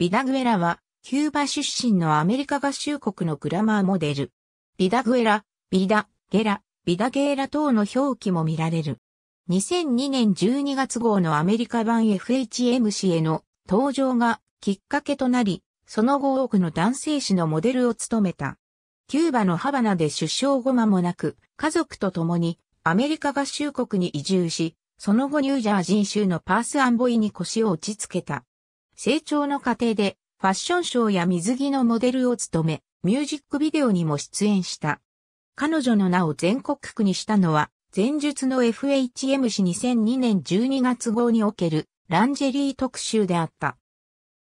ビダグエラは、キューバ出身のアメリカ合衆国のグラマーモデル。ビダグエラ、ビダ、ゲラ、ビダゲーラ等の表記も見られる。2002年12月号のアメリカ版 FHMC への登場がきっかけとなり、その後多くの男性誌のモデルを務めた。キューバのハバナで出生後間もなく、家族と共にアメリカ合衆国に移住し、その後ニュージャージー州のパースアンボイに腰を落ち着けた。成長の過程でファッションショーや水着のモデルを務め、ミュージックビデオにも出演した。彼女の名を全国区にしたのは、前述の FHM 誌2002年12月号におけるランジェリー特集であった。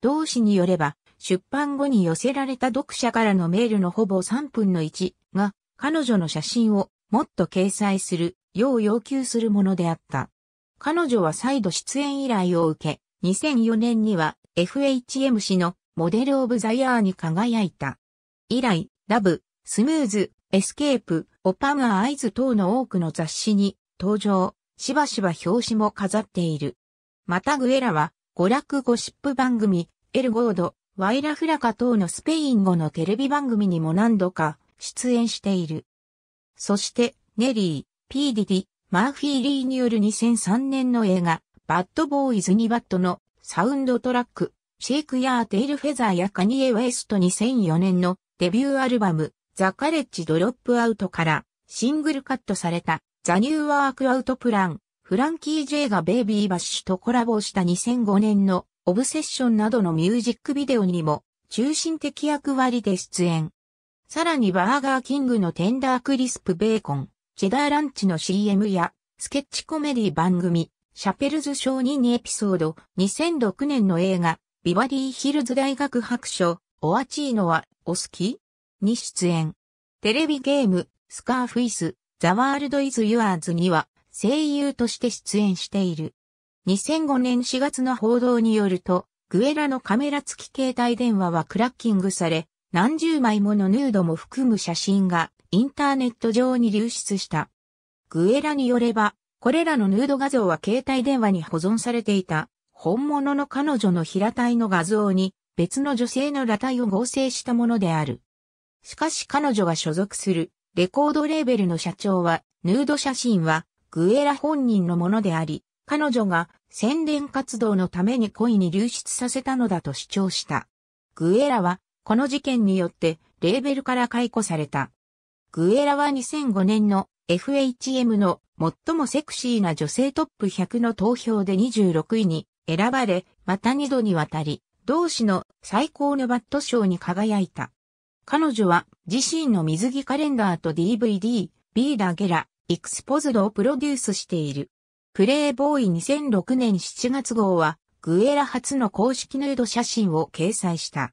同誌によれば、出版後に寄せられた読者からのメールのほぼ3分の1が、彼女の写真をもっと掲載するよう要求するものであった。彼女は再度出演依頼を受け、2004年には FHM 誌のモデルオブザイヤーに輝いた。以来、ラブ、スムーズ、エスケープ、オパムアイズ等の多くの雑誌に登場、しばしば表紙も飾っている。またグエラは、娯楽ゴシップ番組、エルゴード、ワイラフラカ等のスペイン語のテレビ番組にも何度か出演している。そして、ネリー、ピーディディ、マーフィーリーによる2003年の映画、バッドボーイズ2バットのサウンドトラック、シェイクやーテイルフェザーやカニエ・ウイスト2004年のデビューアルバム、ザ・カレッジ・ドロップアウトからシングルカットされたザ・ニュー・ワークアウト・プラン、フランキー・ジェイがベイビー・バッシュとコラボした2005年のオブセッションなどのミュージックビデオにも中心的役割で出演。さらにバーガーキングのテンダークリスプベーコン、チェダーランチの CM やスケッチコメディ番組、シャペルズ賞2にエピソード、2006年の映画、ビバリーヒルズ大学白書、オアチーノは、お好きに出演。テレビゲーム、スカーフィイス、ザワールドイズユアーズには、声優として出演している。2005年4月の報道によると、グエラのカメラ付き携帯電話はクラッキングされ、何十枚ものヌードも含む写真がインターネット上に流出した。グエラによれば、これらのヌード画像は携帯電話に保存されていた、本物の彼女の平たいの画像に、別の女性の裸体を合成したものである。しかし彼女が所属するレコードレーベルの社長は、ヌード写真はグエラ本人のものであり、彼女が宣伝活動のために故意に流出させたのだと主張した。グエラは、この事件によってレーベルから解雇された。グエラは2005年の FHM の最もセクシーな女性トップ100の投票で26位に選ばれ、また2度にわたり、同氏の最高のバット賞に輝いた。彼女は自身の水着カレンダーと DVD、ビーダゲラ、エクスポズドをプロデュースしている。プレイボーイ2006年7月号は、グエラ初の公式ヌード写真を掲載した。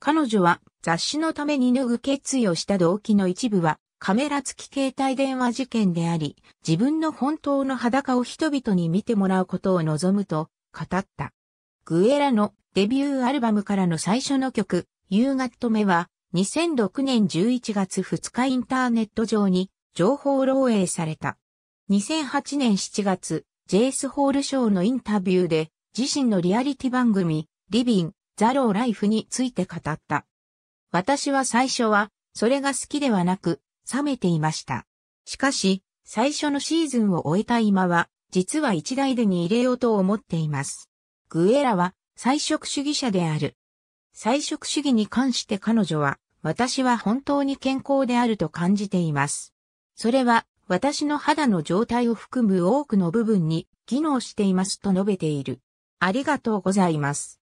彼女は雑誌のために脱ぐ決意をした動機の一部は、カメラ付き携帯電話事件であり、自分の本当の裸を人々に見てもらうことを望むと語った。グエラのデビューアルバムからの最初の曲、夕方目は2006年11月2日インターネット上に情報漏洩された。2008年7月、ジェイス・ホールショーのインタビューで自身のリアリティ番組、リビン、ザローライフについて語った。私は最初は、それが好きではなく、冷めていました。しかし、最初のシーズンを終えた今は、実は一台でに入れようと思っています。グエラは、菜食主義者である。菜食主義に関して彼女は、私は本当に健康であると感じています。それは、私の肌の状態を含む多くの部分に、機能していますと述べている。ありがとうございます。